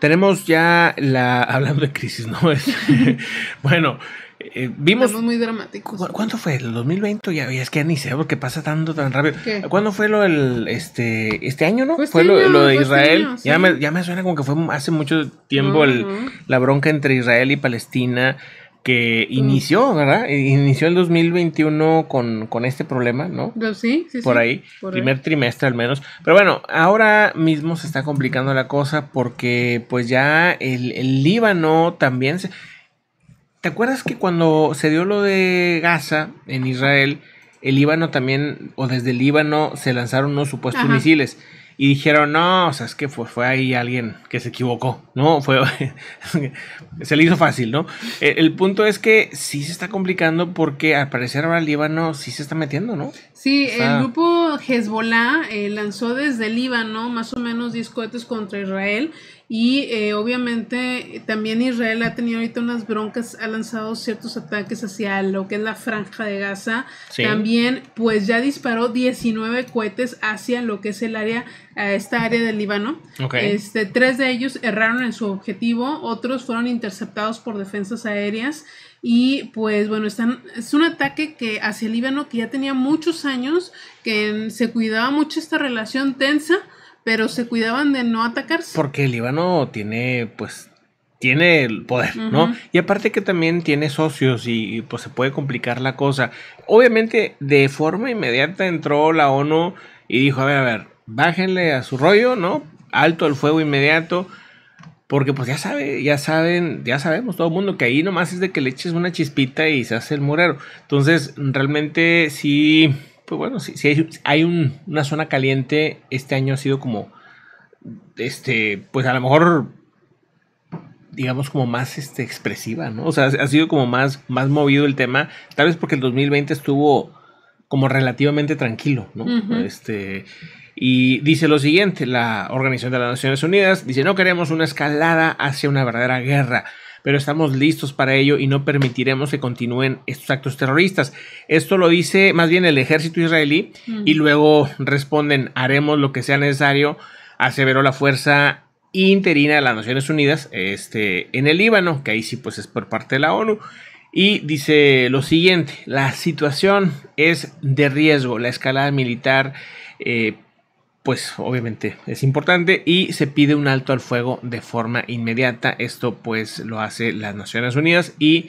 tenemos ya la. Hablando de crisis, ¿no? bueno, eh, vimos. muy dramáticos. ¿Cuándo fue? ¿El 2020? Ya, ya es que ya ni sé porque pasa tanto, tan rápido. ¿Cuándo fue lo del. Este, este año, ¿no? fue este lo, de este Israel. ya, me, suena como que fue hace mucho tiempo el, la bronca entre Israel y Palestina que inició, ¿verdad? E inició el 2021 con, con este problema, ¿no? Sí, pues sí, sí. Por ahí, primer trimestre al menos. Pero bueno, ahora mismo se está complicando la cosa porque pues ya el, Líbano también se... ¿Te acuerdas que cuando se dio lo de Gaza en Israel, el Líbano también, o desde el Líbano se lanzaron unos supuestos misiles? y dijeron, no, o sea, es que fue, fue ahí alguien que se equivocó, ¿no? Fue, se le hizo fácil, ¿no? E, el, punto es que sí se está complicando porque al parecer ahora el Líbano sí se está metiendo, ¿no? Sí, el grupo Hezbollah eh, lanzó desde el Líbano más o menos 10 cohetes contra Israel y eh, obviamente también Israel ha tenido ahorita unas broncas, ha lanzado ciertos ataques hacia lo que es la franja de Gaza. También pues ya disparó 19 cohetes hacia lo que es el área, a esta área del Líbano. Este, tres de ellos erraron en su objetivo, otros fueron interceptados por defensas aéreas. Y pues bueno, están, es un ataque que hacia el Líbano que ya tenía muchos años, que se cuidaba mucho esta relación tensa pero se cuidaban de no atacarse. Porque el Líbano tiene, pues, tiene el poder, ¿no? Y aparte que también tiene socios y, pues se puede complicar la cosa. Obviamente, de forma inmediata entró la ONU y dijo, a ver, a ver, bájenle a su rollo, ¿no? Alto el fuego inmediato. Porque pues ya sabe, ya saben, ya sabemos todo el mundo que ahí nomás es de que le eches una chispita y se hace el murero. Entonces, realmente sí pues bueno, si, hay, una zona caliente, este año ha sido como, este, pues a lo mejor, digamos, como más este, expresiva, ¿no? O sea, ha sido como más, más movido el tema, tal vez porque el 2020 estuvo como relativamente tranquilo, ¿no? Este. Y dice lo siguiente, la Organización de las Naciones Unidas dice, no queremos una escalada hacia una verdadera guerra, pero estamos listos para ello y no permitiremos que continúen estos actos terroristas. Esto lo dice más bien el ejército israelí y luego responden, haremos lo que sea necesario, aseveró la fuerza interina de las Naciones Unidas este, en el Líbano, que ahí sí pues es por parte de la ONU. Y dice lo siguiente, la situación es de riesgo, la escalada militar eh, pues obviamente es importante y se pide un alto al fuego de forma inmediata. Esto pues lo hace las Naciones Unidas y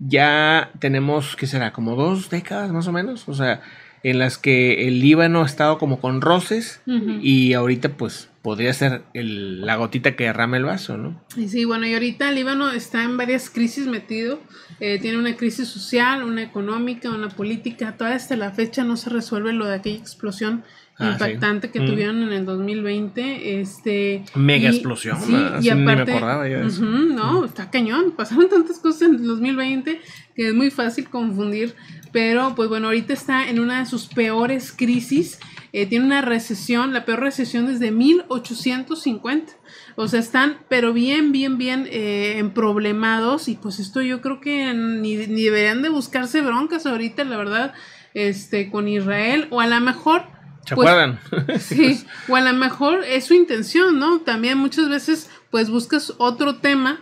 ya tenemos, ¿qué será? Como dos décadas más o menos, o sea, en las que el Líbano ha estado como con roces y ahorita pues podría ser la gotita que derrama el vaso, ¿no? Sí, bueno, y ahorita el Líbano está en varias crisis metido, eh, tiene una crisis social, una económica, una política, toda esta la fecha no se resuelve lo de aquella explosión Ah, impactante que mm. tuvieron en el 2020. Este, Mega explosión, sí, me acordaba no, mm. está cañón. Pasaron tantas cosas en el 2020 que es muy fácil confundir. Pero pues bueno, ahorita está en una de sus peores crisis. Eh, tiene una recesión, la peor recesión desde 1850. O sea, están, pero bien, bien, bien eh, en problemados. Y pues esto yo creo que ni, ni deberían de buscarse broncas ahorita, la verdad, este, con Israel. O a lo mejor ¿Se pues, acuerdan? sí, o a lo mejor es su intención, ¿no? También muchas veces pues buscas otro tema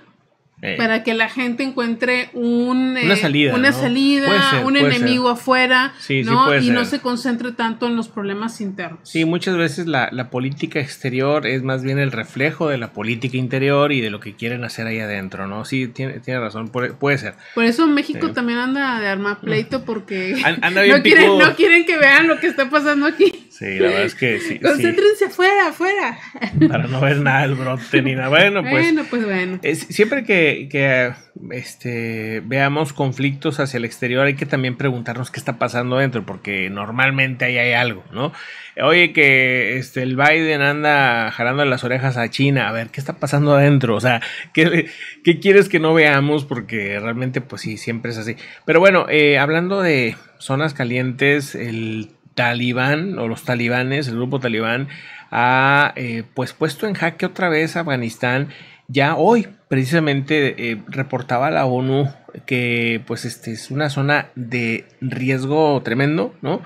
eh. para que la gente encuentre un, una eh, salida, una salida un enemigo afuera ¿no? y no se concentre tanto en los problemas internos. Sí, muchas veces la, la, política exterior es más bien el reflejo de la política interior y de lo que quieren hacer ahí adentro, ¿no? Sí, tiene, tiene razón, puede, ser. Por eso México también anda de arma pleito porque no, quieren, que vean lo que está pasando aquí. Sí, la verdad es que sí. Concéntrense afuera, afuera. Para no ver nada del brote ni nada. Bueno, pues. Bueno, pues bueno. Es, siempre que, este, veamos conflictos hacia el exterior, hay que también preguntarnos qué está pasando dentro, porque normalmente ahí hay algo, ¿no? Oye, que este, el Biden anda jalando las orejas a China, a ver, ¿qué está pasando adentro? O sea, ¿qué, qué quieres que no veamos? Porque realmente, pues sí, siempre es así. Pero bueno, eh, hablando de zonas calientes, el talibán o los talibanes, el grupo talibán, ha eh, pues puesto en jaque otra vez Afganistán. Ya hoy, precisamente, eh, reportaba la ONU que pues este es una zona de riesgo tremendo, ¿no?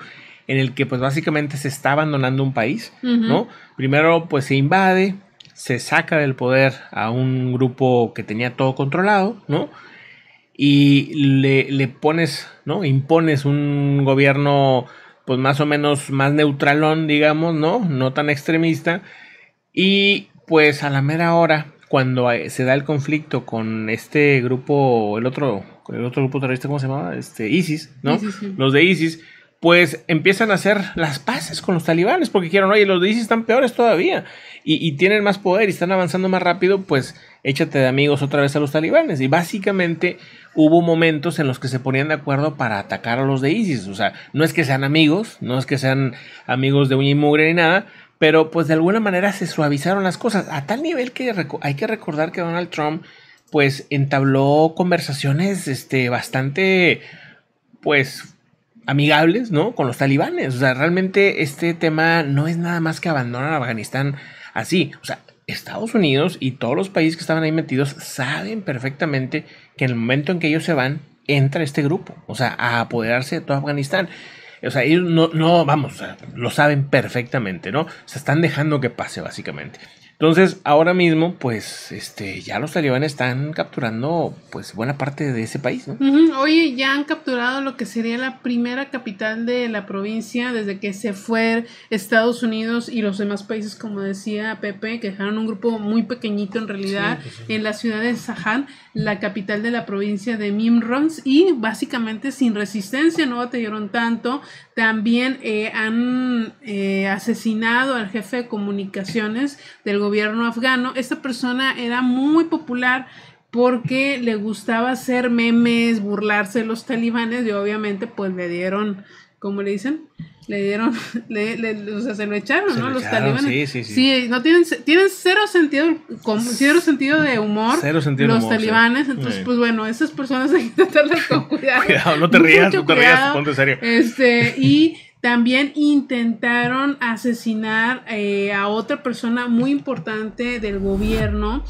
En el que pues básicamente se está abandonando un país, ¿no? Primero pues se invade, se saca del poder a un grupo que tenía todo controlado, ¿no? Y le, le pones, ¿no? Impones un gobierno pues más o menos más neutralón, digamos, ¿no? No tan extremista. Y pues a la mera hora, cuando eh, se da el conflicto con este grupo, el otro, el otro grupo terrorista, ¿cómo se llamaba? Este, ISIS, ¿no? Los de ISIS pues empiezan a hacer las paces con los talibanes, porque quieren oye, los de ISIS están peores todavía, y, tienen más poder y están avanzando más rápido, pues échate de amigos otra vez a los talibanes. Y básicamente hubo momentos en los que se ponían de acuerdo para atacar a los de ISIS, o sea, no es que sean amigos, no es que sean amigos de uña y mugre ni nada, pero pues de alguna manera se suavizaron las cosas, a tal nivel que hay que recordar que Donald Trump pues entabló conversaciones este, bastante pues amigables, ¿no? Con los talibanes. O sea, realmente este tema no es nada más que abandonar a Afganistán así. O sea, Estados Unidos y todos los países que estaban ahí metidos saben perfectamente que en el momento en que ellos se van, entra este grupo, o sea, a apoderarse de todo Afganistán. O sea, ellos no, no vamos, lo saben perfectamente, ¿no? Se están dejando que pase, básicamente. Entonces, ahora mismo, pues, este, ya los talibanes están capturando, pues, buena parte de ese país, ¿no? Oye, ya han capturado lo que sería la primera capital de la provincia desde que se fue Estados Unidos y los demás países, como decía Pepe, que dejaron un grupo muy pequeñito en realidad en la ciudad de Sahan, la capital de la provincia de Mimrons, y básicamente sin resistencia, no batallaron tanto, también eh, han eh, asesinado al jefe de comunicaciones del gobierno afgano. Esta persona era muy popular porque le gustaba hacer memes, burlarse de los talibanes y obviamente pues le dieron como le dicen, le dieron, le, o sea, se lo echaron, ¿no? los talibanes. Sí, sí, sí. sí no tienen, tienen cero sentido, cero sentido de humor. Cero sentido los de humor, talibanes, entonces, pues bueno, esas personas hay que tratarlas con cuidado. cuidado, no te rías, no te rías, ponte serio. Este, y también intentaron asesinar eh, a otra persona muy importante del gobierno.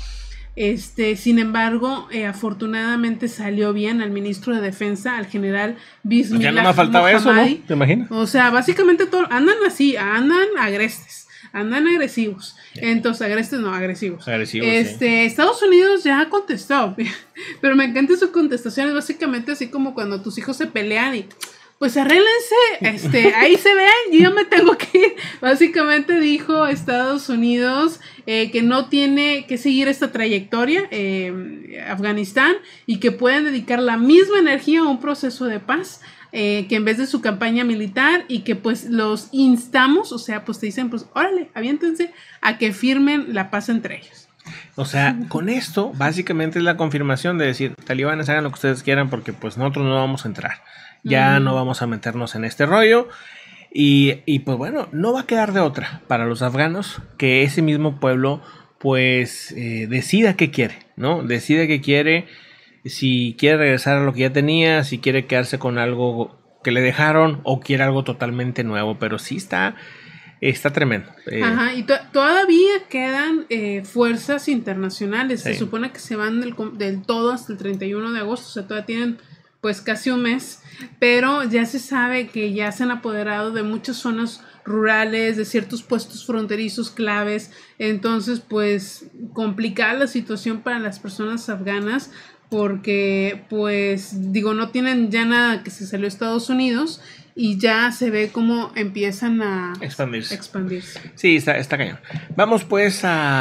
Este, sin embargo, eh, afortunadamente salió bien al ministro de Defensa, al general pues Bismillah. Ya no me faltaba eso, ¿no? ¿Te imaginas? O sea, básicamente todo, andan así, andan agrestes, andan agresivos. Entonces, agrestes no, agresivos. Pues agresivos este, Estados Unidos ya ha contestado, pero me encantan sus contestaciones, básicamente así como cuando tus hijos se pelean y pues arréglense, este, ahí se ven, yo me tengo que ir. Básicamente dijo Estados Unidos eh, que no tiene que seguir esta trayectoria, eh, Afganistán, y que pueden dedicar la misma energía a un proceso de paz. Eh, que en vez de su campaña militar y que pues los instamos, o sea, pues te dicen, pues órale, aviéntense a que firmen la paz entre ellos. O sea, con esto básicamente es la confirmación de decir, talibanes hagan lo que ustedes quieran porque pues nosotros no vamos a entrar. Ya no vamos a meternos en este rollo. Y, pues bueno, no va a quedar de otra para los afganos que ese mismo pueblo pues eh, decida qué quiere, ¿no? Decida qué quiere, si quiere regresar a lo que ya tenía, si quiere quedarse con algo que le dejaron o quiere algo totalmente nuevo, pero sí está, está tremendo. Eh. Ajá, y todavía quedan eh, fuerzas internacionales, se supone que se van del, del todo hasta el 31 de agosto, o sea, todavía tienen pues casi un mes, pero ya se sabe que ya se han apoderado de muchas zonas rurales, de ciertos puestos fronterizos claves, entonces pues complicada la situación para las personas afganas porque pues digo no tienen ya nada que se salió a Estados Unidos y ya se ve cómo empiezan a expandirse. expandirse. Sí, está, está cañón. Vamos pues a...